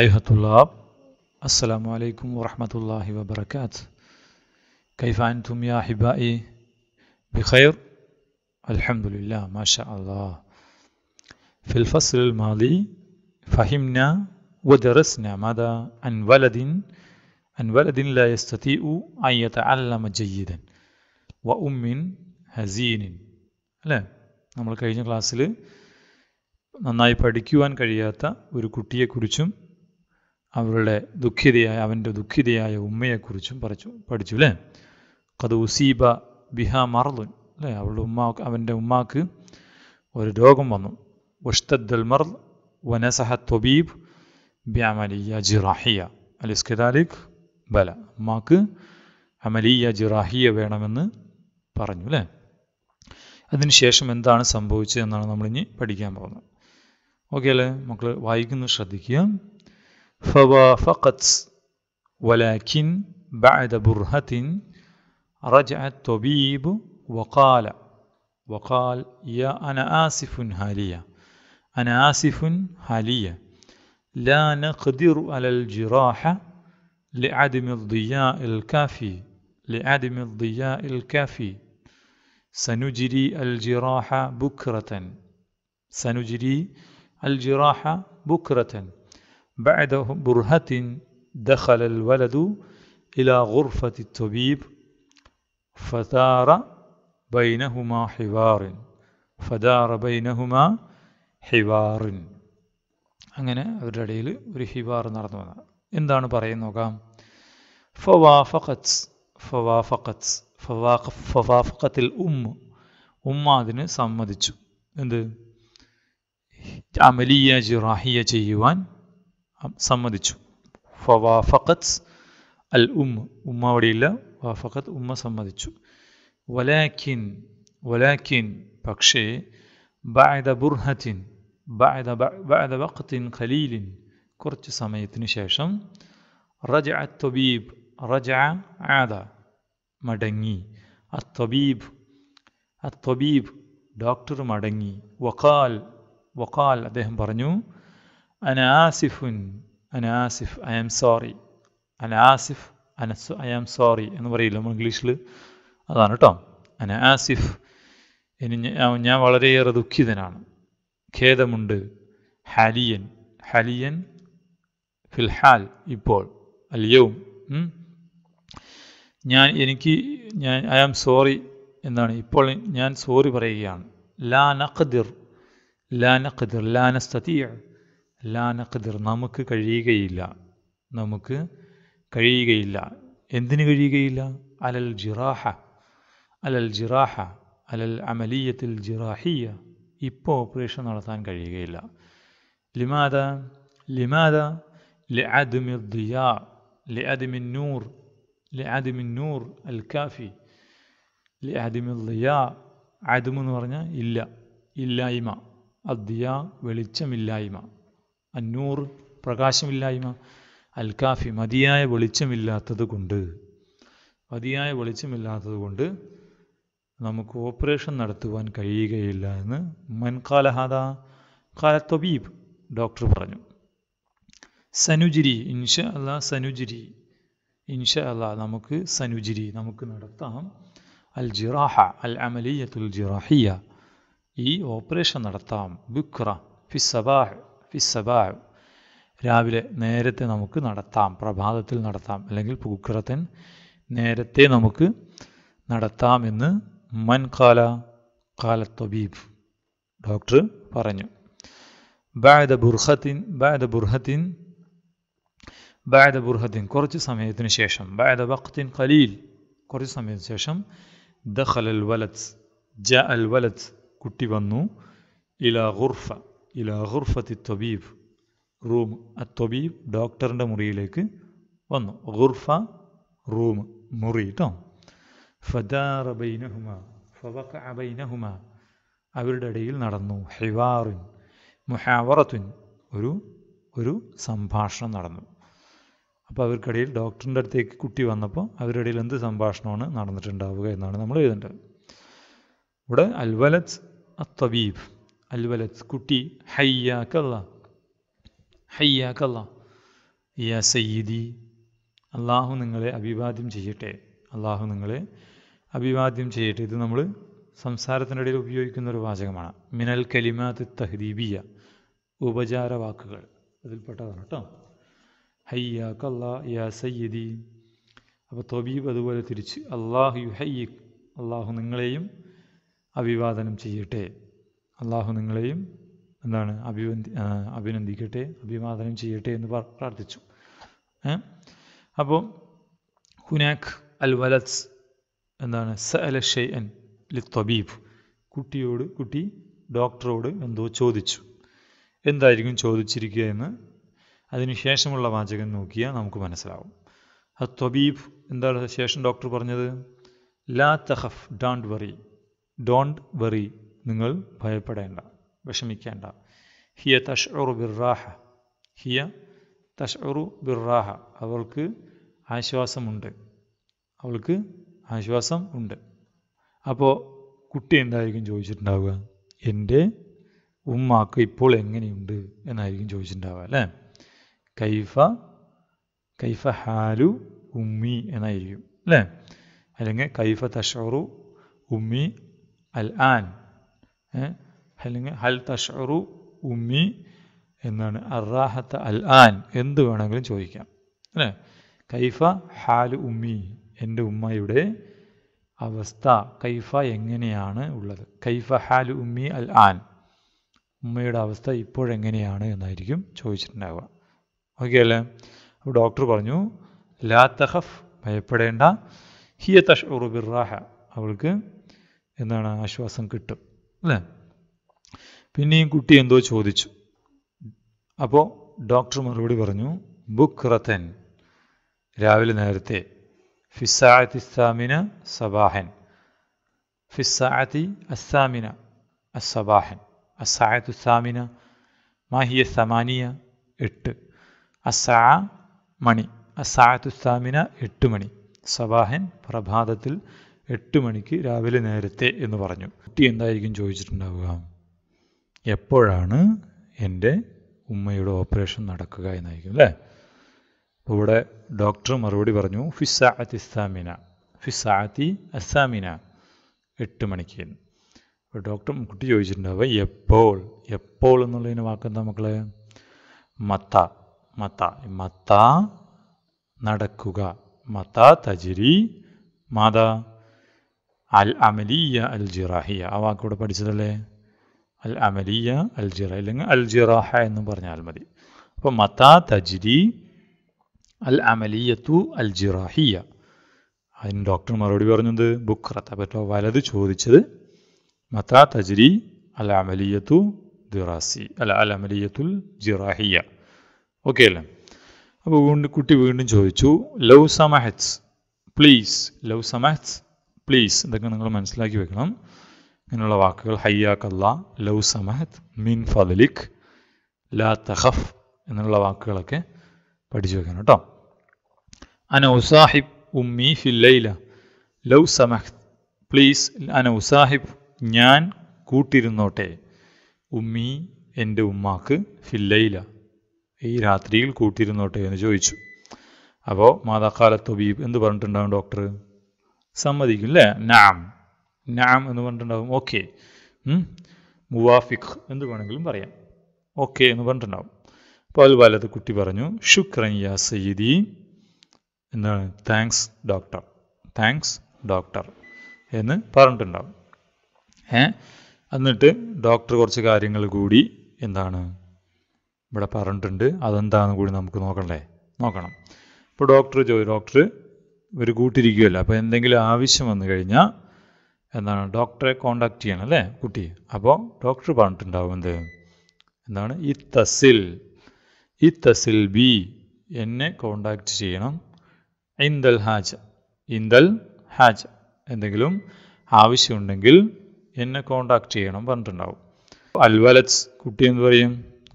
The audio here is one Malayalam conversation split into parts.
أيها الطلاب السلام عليكم ورحمة الله وبركاته كيف أنتم يا أحبائي بخير الحمد لله ما شاء الله في الفصل الماضي فهمنا ودرسنا ماذا عن ولد عن ولد لا يستطيع أن يتعلم جيدا وأم هزين അല്ലേ നമ്മൾ കഴിഞ്ഞ ക്ലാസ്സിൽ നന്നായി പഠിക്കുവാൻ കഴിയാത്ത ഒരു കുട്ടിയെക്കുറിച്ചും അവരുടെ ദുഃഖിതയായ അവൻ്റെ ദുഃഖിതയായ ഉമ്മയെക്കുറിച്ചും പറിച്ചു പഠിച്ചു അല്ലേ കത് ഉസീബ ബിഹ മർദുൻ അല്ലേ അവളുടെ ഉമ്മ അവൻ്റെ ഉമ്മാക്ക് ഒരു രോഗം വന്നു അൽ മർ വനസഹ തൊബീബ് ബ്യാമലിയ ജിറാഹിയ അലിസ് ബല ഉമ്മാക്ക് അമലിയ ജിറാഹിയ വേണമെന്ന് പറഞ്ഞു അല്ലേ അതിനുശേഷം എന്താണ് സംഭവിച്ചത് എന്നാണ് നമ്മളിനി പഠിക്കാൻ പോകുന്നത് ഓക്കെ അല്ലേ മക്കൾ വായിക്കുന്നു ശ്രദ്ധിക്കുക فوافقت ولكن بعد برهة رجع الطبيب وقال وقال يا أنا آسف حاليا أنا آسف حاليا لا نقدر على الجراحة لعدم الضياء الكافي لعدم الضياء الكافي سنجري الجراحة بكرة سنجري الجراحة بكرة بعد برهة دخل الولد إلى غرفة الطبيب فثار بينهما حوار فدار بينهما حوار അങ്ങനെ അവരുടെ ഇടയിൽ ഒരു ഹിബാർ നടന്നു വന്നത് എന്താണ് പറയുന്നത് നോക്കാം ഫവാഫഖത്ത് ഫവാഫഖത്ത് ഫവാഖ ഫവാഫഖത്തിൽ ഉമ്മ ഉമ്മ അതിന് സമ്മതിച്ചു എന്ത് അമലിയ ജിറാഹിയ ചെയ്യുവാൻ സമ്മതിച്ചു ഫവാഫഖത്ത് അൽ ഉമ്മ ഉമ്മ അവിടെയില്ല വാഫഖത്ത് ഉമ്മ സമ്മതിച്ചു വലാക്കിൻ വലാക്കിൻ പക്ഷേ ബായത ബുർഹത്തിൻ ബായത ബായത വഖത്തിൻ ഖലീലിൻ കുറച്ച് സമയത്തിന് ശേഷം റജ അത്തബീബ് റജ ആദ മടങ്ങി അത്തബീബ് അത്തബീബ് ഡോക്ടർ മടങ്ങി വഖാൽ വഖാൽ അദ്ദേഹം പറഞ്ഞു അനാസിഫുൻ അനാസിഫ് ഐ ആം സോറി അനാസിഫ് അനസ് ഐ ആം സോറി എന്ന് പറയില്ല ഇംഗ്ലീഷിൽ അതാണ് കേട്ടോ ആസിഫ് ഇനി ഞാൻ വളരെയേറെ ദുഃഖിതനാണ് ഖേദമുണ്ട് ഹലിയൻ ഹലിയൻ ഫിൽഹാൽ ഇപ്പോൾ അല്ലയവും ഞാൻ എനിക്ക് ഞാൻ ഐ ആം സോറി എന്നാണ് ഇപ്പോൾ ഞാൻ സോറി പറയുകയാണ് ലാ നഖദിർ ലാ നഖദിർ ലാ നസ്തതിയ ലാനക്കതിർ നമുക്ക് കഴിയുകയില്ല നമുക്ക് കഴിയുകയില്ല എന്തിന് കഴിയുകയില്ല അലൽ ജിറാഹ അലൽ ജിറാഹ അലൽ അമലിയത്തിൽ ജിറാഹിയ ഇപ്പോൾ ഓപ്പറേഷൻ നടത്താൻ കഴിയുകയില്ല ലിമാദ ലിമാദ لعدم الضياء لعدم النور لعدم النور الكافي لعدم الضياء عدم എന്ന് പറഞ്ഞാൽ ഇല്ല ഇല്ലായ്മ അദ്ദിയ വെളിച്ചമില്ലായ്മ അന്നൂർ പ്രകാശമില്ലായ്മ അൽ കാഫി മതിയായ വെളിച്ചമില്ലാത്തത് കൊണ്ട് മതിയായ വെളിച്ചമില്ലാത്തത് കൊണ്ട് നമുക്ക് ഓപ്പറേഷൻ നടത്തുവാൻ കഴിയുകയില്ല എന്ന് മൻകാലഹാദ തൊബീബ് ഡോക്ടർ പറഞ്ഞു സനുജിരി ഇൻഷ അല്ല സനുജിരി ഇൻഷ അല്ല നമുക്ക് സനുജിരി നമുക്ക് നടത്താം അൽ ജിറാഹ അൽ അമലിയത്തുൽ ജിറാഹിയ ഈ ഓപ്പറേഷൻ നടത്താം ബുക്ര ഫി ഫിസബാ രാവിലെ നേരത്തെ നമുക്ക് നടത്താം പ്രഭാതത്തിൽ നടത്താം അല്ലെങ്കിൽ പൂക്കറത്തൻ നേരത്തെ നമുക്ക് നടത്താം എന്ന് മൻ കാല തൊബീബ് ഡോക്ടർ പറഞ്ഞു ബാദ ബുർഹത്തിൻ ബാദ ബുർഹത്തിൻ ബാദ ബുർഹത്തിൻ കുറച്ച് സമയത്തിന് ശേഷം ബാദ വഖത്തിൻ ഖലീൽ കുറച്ച് സമയത്തിന് ശേഷം ദഖൽ അൽ വലത് ജ അൽ വലത് കുട്ടി വന്നു ഇല ഖുർഫ ഇല ഖുർഫത്തി തൊബീബ് റൂം അത്തൊബീബ് ഡോക്ടറിൻ്റെ മുറിയിലേക്ക് വന്നു ഗുർഫ റൂം മുറി കേട്ടോ ഫദാറബൈനഹുമ അവരുടെ ഇടയിൽ നടന്നു ഹെവാറിൻ മുഹാവറത്തുൻ ഒരു ഒരു സംഭാഷണം നടന്നു അപ്പോൾ അവർക്കിടയിൽ ഡോക്ടറിൻ്റെ അടുത്തേക്ക് കുട്ടി വന്നപ്പോൾ അവരുടെ ഇടയിൽ എന്ത് സംഭാഷണമാണ് നടന്നിട്ടുണ്ടാവുക എന്നാണ് നമ്മൾ എഴുതേണ്ടത് ഇവിടെ അൽവലത്ത് അത്തബീബ് الولد കുട്ടി ഹയ്യാക്ക അല്ല ഹയ്യാക്ക അല്ല യാ സയ്യിദി അള്ളാഹു നിങ്ങളെ അഭിവാദ്യം ചെയ്യട്ടെ അള്ളാഹു നിങ്ങളെ അഭിവാദ്യം ചെയ്യട്ടെ ഇത് നമ്മൾ സംസാരത്തിനിടയിൽ ഉപയോഗിക്കുന്ന ഒരു വാചകമാണ് മിനൽ കലിമാത്ത് തഹദീബിയ ഉപചാര വാക്കുകൾ അതിൽപ്പെട്ടതാണ് കേട്ടോ ഹയ്യ കല്ലാ യാ സയ്യദി അപ്പോൾ തൊബീബ് അതുപോലെ തിരിച്ച് അള്ളാഹു യു ഹയ്യിക് അള്ളാഹു നിങ്ങളെയും അഭിവാദനം ചെയ്യട്ടെ അള്ളാഹു നിങ്ങളെയും എന്താണ് അഭിവന്ദി അഭിനന്ദിക്കട്ടെ അഭിവാദനം ചെയ്യട്ടെ എന്ന് പ്രാർത്ഥിച്ചു അപ്പോൾ ഹുനാഖ് അൽ വലത്സ് എന്താണ് സ അല ഷെയ്ൻ ലി തബീബ് കുട്ടിയോട് കുട്ടി ഡോക്ടറോട് എന്തോ ചോദിച്ചു എന്തായിരിക്കും ചോദിച്ചിരിക്കുക എന്ന് അതിനുശേഷമുള്ള വാചകം നോക്കിയാൽ നമുക്ക് മനസ്സിലാവും ആ ത്വബീബ് എന്താണ് ശേഷം ഡോക്ടർ പറഞ്ഞത് ലാ തഹഫ് ഡോണ്ട് വറി ഡോണ്ട് വറി നിങ്ങൾ ഭയപ്പെടേണ്ട വിഷമിക്കേണ്ട ഹിയ തഷ്ഉറു ബിർറാഹ ഹിയ തഷ്ഉറു ബിർറാഹ അവൾക്ക് ആശ്വാസമുണ്ട് അവൾക്ക് ആശ്വാസം ഉണ്ട് അപ്പോൾ കുട്ടി എന്തായിരിക്കും ചോദിച്ചിട്ടുണ്ടാവുക എൻ്റെ ഉമ്മാക്ക് ഇപ്പോൾ എങ്ങനെയുണ്ട് എന്നായിരിക്കും ചോദിച്ചിട്ടുണ്ടാവുക അല്ലേ കൈഫ കൈഫ ഹാലു ഉമ്മി എന്നായിരിക്കും അല്ലേ അല്ലെങ്കിൽ കൈഫ തഷറു ഉമ്മി അൽ ആൻ അല്ലെങ്കിൽ ഹൽ തഷറു ഉമ്മി എന്നാണ് അറാഹത്ത് അൽ ആൻ എന്ത് വേണമെങ്കിലും ചോദിക്കാം അല്ലേ കൈഫ ഹാൽ ഉമ്മി എൻ്റെ ഉമ്മയുടെ അവസ്ഥ കൈഫ എങ്ങനെയാണ് ഉള്ളത് കൈഫ ഹാൽ ഉമ്മി അൽ ആൻ ഉമ്മയുടെ അവസ്ഥ ഇപ്പോഴെങ്ങനെയാണ് എന്നായിരിക്കും ചോദിച്ചിട്ടുണ്ടാവുക ഓക്കെ അല്ലേ അപ്പോൾ ഡോക്ടർ പറഞ്ഞു ലാ തഹഫ് ഭയപ്പെടേണ്ട ഹിയ തഷ് ഉറുബിറാഹ അവൾക്ക് എന്താണ് ആശ്വാസം കിട്ടും അല്ലേ പിന്നെയും കുട്ടി എന്തോ ചോദിച്ചു അപ്പോൾ ഡോക്ടർ മറുപടി പറഞ്ഞു ബുക്ക് റത്തൻ രാവിലെ നേരത്തെ ഫിസാഅത്തി സാമിന സബാഹൻ ഫിസാഅത്തി അസ്സാമിന അസബാഹൻ അസായത്ത് ഉസ്സാമിന മാഹിയ സമാനിയ എട്ട് അസാ മണി അസായത്ത് ഉസ്സാമിന എട്ട് മണി സബാഹൻ പ്രഭാതത്തിൽ എട്ട് മണിക്ക് രാവിലെ നേരത്തെ എന്ന് പറഞ്ഞു കുട്ടി എന്തായിരിക്കും ചോദിച്ചിട്ടുണ്ടാവുക എപ്പോഴാണ് എൻ്റെ ഉമ്മയുടെ ഓപ്പറേഷൻ നടക്കുക എന്നായിരിക്കും അല്ലേ അപ്പോൾ ഇവിടെ ഡോക്ടർ മറുപടി പറഞ്ഞു ഫിസാഅത്തി ഇസ്താമിന ഫിസാഅത്തി അസ്സാമിന എട്ട് മണിക്ക് അപ്പോൾ ഡോക്ടർ കുട്ടി ചോദിച്ചിട്ടുണ്ടാവുക എപ്പോൾ എപ്പോൾ എന്നുള്ളതിന് വാക്കെന്താ മക്കളെ മത്ത മത്ത മത്ത നടക്കുക മത്ത തജിരി മാതാ അൽ അമലിയ അൽ ജിറാഹിയ ആ വാക്കൂടെ പഠിച്ചതല്ലേ അൽ അമലിയ അൽ ജിറ അല്ലെങ്കിൽ അൽ ജിറാഹ എന്ന് പറഞ്ഞാൽ മതി അപ്പോൾ മതാ തജ്രി അൽ അമലിയത്തു അൽ ജിറാഹിയ അതിന് ഡോക്ടർ മറുപടി പറഞ്ഞത് ബുക്രത്ത് പറ്റോ വലത് ചോദിച്ചത് മതാ തജ്രി അൽ അമലിയത്തു ദിറാസി അല്ല അൽ അമലിയത്തുൽ ജിറാഹിയ ഓക്കെ അല്ലേ അപ്പോൾ വീണ്ടും കുട്ടി വീണ്ടും ചോദിച്ചു ലവ് സമഹ്സ് പ്ലീസ് ലവ് സമഹ്സ് പ്ലീസ് ഇതൊക്കെ നിങ്ങൾ മനസ്സിലാക്കി വെക്കണം ഇങ്ങനെയുള്ള വാക്കുകൾ ഹയ്യാക്കല്ല ലൗ സമഹത് മിൻ ഫദലിഖ് ലാ തഹഫ് എന്നുള്ള വാക്കുകളൊക്കെ പഠിച്ചു വെക്കണം കേട്ടോ അന ഉസാഹിബ് ഉമ്മി ഫില്ലൈല ലൗ സമഹ് പ്ലീസ് അന ഉസാഹിബ് ഞാൻ കൂട്ടിരുന്നോട്ടെ ഉമ്മി എൻ്റെ ഉമ്മാക്ക് ഫില്ലൈല ഈ രാത്രിയിൽ കൂട്ടിരുന്നോട്ടെ എന്ന് ചോദിച്ചു അപ്പോൾ മാതാക്കാല തൊബീബ് എന്ത് പറഞ്ഞിട്ടുണ്ടാകും ഡോക്ടർ സമ്മതിക്കും അല്ലേ നാം നാം എന്ന് പറഞ്ഞിട്ടുണ്ടാവും ഓക്കെ മുവാഫിഖ് എന്ത് വേണമെങ്കിലും പറയാം ഓക്കെ എന്ന് പറഞ്ഞിട്ടുണ്ടാവും അപ്പോൾ അൽ ബാലത്ത് കുട്ടി പറഞ്ഞു ശുക്രൻ യാ സയ്യിദി എന്താണ് താങ്ക്സ് ഡോക്ടർ താങ്ക്സ് ഡോക്ടർ എന്ന് പറഞ്ഞിട്ടുണ്ടാവും ഏ എന്നിട്ട് ഡോക്ടർ കുറച്ച് കാര്യങ്ങൾ കൂടി എന്താണ് ഇവിടെ പറഞ്ഞിട്ടുണ്ട് അതെന്താണെന്ന് കൂടി നമുക്ക് നോക്കണ്ടേ നോക്കണം ഇപ്പോൾ ഡോക്ടർ ചോദിച്ചു ഡോക്ടർ ഇവർ കൂട്ടിരിക്കുകയല്ല അപ്പോൾ എന്തെങ്കിലും ആവശ്യം വന്നു കഴിഞ്ഞാൽ എന്താണ് ഡോക്ടറെ കോണ്ടാക്ട് ചെയ്യണം അല്ലേ കുട്ടി അപ്പോൾ ഡോക്ടർ പറഞ്ഞിട്ടുണ്ടാവും എന്ത് എന്താണ് ഈ തസിൽ ഈ തസിൽ ബി എന്നെ കോണ്ടാക്ട് ചെയ്യണം ഇന്തൽ ഹാജ ഇന്തൽ ഹാജ എന്തെങ്കിലും ആവശ്യമുണ്ടെങ്കിൽ എന്നെ കോണ്ടാക്ട് ചെയ്യണം പറഞ്ഞിട്ടുണ്ടാവും അൽവലത്സ് കുട്ടി എന്ന് പറയും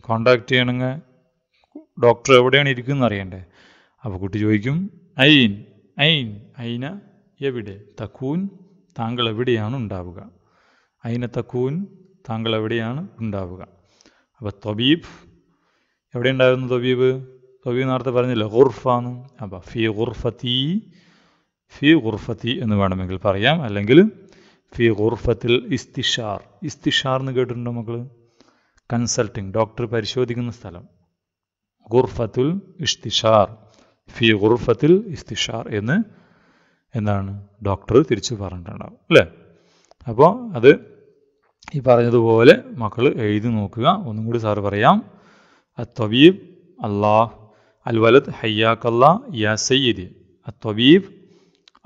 കോണ്ടാക്ട് ചെയ്യണമെങ്കിൽ ഡോക്ടർ എവിടെയാണ് ഇരിക്കുന്നത് അറിയണ്ടേ അപ്പോൾ കുട്ടി ചോദിക്കും ഐൻ ഐൻ ഐന എവിടെ തക്കൂൻ താങ്കൾ എവിടെയാണ് ഉണ്ടാവുക ഐന തക്കൂൻ താങ്കൾ എവിടെയാണ് ഉണ്ടാവുക അപ്പോൾ തൊബീബ് എവിടെ ഉണ്ടായിരുന്നു തൊബീബ് തൊബീബ് നേരത്തെ പറഞ്ഞല്ലോ ഖുർഫാന്ന് അപ്പോൾ ഫി ഖുർഫത്തി ഫി ഖുർഫത്തി എന്ന് വേണമെങ്കിൽ പറയാം അല്ലെങ്കിൽ ഫി ഖുർഫത്തിൽ ഇസ്തിഷാർ ഇസ്തിഷാർ എന്ന് കേട്ടിട്ടുണ്ടോ മക്കൾ കൺസൾട്ടിങ് ഡോക്ടർ പരിശോധിക്കുന്ന സ്ഥലം ഖുർഫത്തുൽ ഇഷ്തിഷാർ ഫി ഉറുഫത്തിൽ ഇസ്തിഷാർ എന്ന് എന്നാണ് ഡോക്ടർ തിരിച്ചു പറഞ്ഞിട്ടുണ്ടാവും അല്ലേ അപ്പോൾ അത് ഈ പറഞ്ഞതുപോലെ മക്കൾ എഴുതി നോക്കുക ഒന്നും കൂടി സാറ് പറയാം അത്വബീബ് അള്ളാഹ് അൽ വലത് അല്ലാ യാ സയ്യിദ് അത്വബീബ്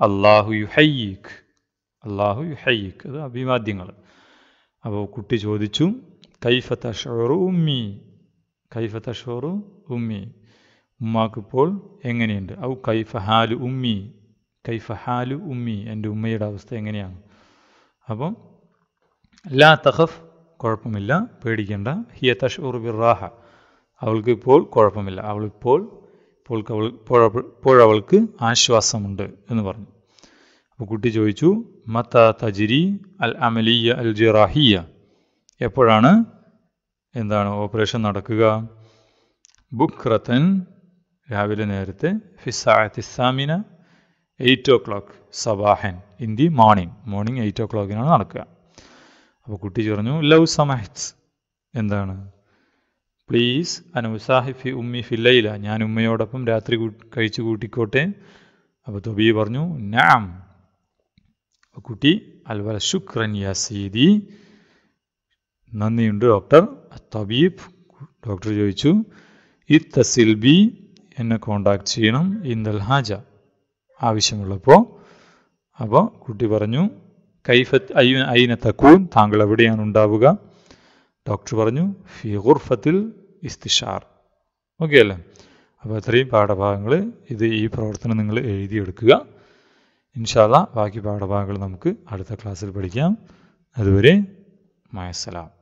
അള്ളാഹു യുഹയ്യീഖ് അള്ളാഹു യുഹയ്യീഖ് അത് അഭിവാദ്യങ്ങൾ അപ്പോൾ കുട്ടി ചോദിച്ചു കൈഫ തഷോറു ഉമ്മി കൈഫ ഉമ്മി ഉമ്മാക്കിപ്പോൾ എങ്ങനെയുണ്ട് ഔ കൈഫ ഹാലു ഉമ്മി കൈഫ ഹാലു ഉമ്മി എൻ്റെ ഉമ്മയുടെ അവസ്ഥ എങ്ങനെയാണ് അപ്പം ലാ തഹഫ് കുഴപ്പമില്ല പേടിക്കേണ്ട ഹിയ തഷൂർ ബിറാഹ അവൾക്ക് ഇപ്പോൾ കുഴപ്പമില്ല അവളിപ്പോൾ ഇപ്പോൾ അവൾ ഇപ്പോഴവൾക്ക് ആശ്വാസമുണ്ട് എന്ന് പറഞ്ഞു അപ്പോൾ കുട്ടി ചോദിച്ചു മത്ത തജിരി അൽ അമലിയ അൽ ജിറാഹിയ എപ്പോഴാണ് എന്താണ് ഓപ്പറേഷൻ നടക്കുക ബുക്രത്തൻ രാവിലെ നേരത്തെ ഫിസാഅത്തിസാമിന എയ്റ്റ് ഓ ക്ലോക്ക് സബാഹൻ in the morning morning eight ഓ ക്ലോക്കിനാണ് നടക്കുക അപ്പോൾ കുട്ടി പറഞ്ഞു ലവ് സമഹ്സ് എന്താണ് പ്ലീസ് അനുസാഹിഫി ഉമ്മി ഫില്ലയില ഞാൻ ഉമ്മയോടൊപ്പം രാത്രി കഴിച്ചു കൂട്ടിക്കോട്ടെ അപ്പോൾ തൊബി പറഞ്ഞു നാം കുട്ടി അൽവല ശുക്രൻ യാസീദി നന്ദിയുണ്ട് ഡോക്ടർ തബീബ് ഡോക്ടർ ചോദിച്ചു ഇത്തസിൽ ബി എന്നെ കോണ്ടാക്ട് ചെയ്യണം ഇന്ദൽ ഹാജ ആവശ്യമുള്ളപ്പോൾ അപ്പോൾ കുട്ടി പറഞ്ഞു കൈഫത്ത് ഐ ഐന തക്കൂൻ താങ്കൾ എവിടെയാണ് ഉണ്ടാവുക ഡോക്ടർ പറഞ്ഞു ഫി ഗുർഫത്തിൽ ഇസ്തിഷാർ ഓക്കെ അല്ലേ അപ്പോൾ അത്രയും പാഠഭാഗങ്ങൾ ഇത് ഈ പ്രവർത്തനം നിങ്ങൾ എഴുതിയെടുക്കുക ഇൻഷാല്ല ബാക്കി പാഠഭാഗങ്ങൾ നമുക്ക് അടുത്ത ക്ലാസ്സിൽ പഠിക്കാം അതുവരെ മയസലാം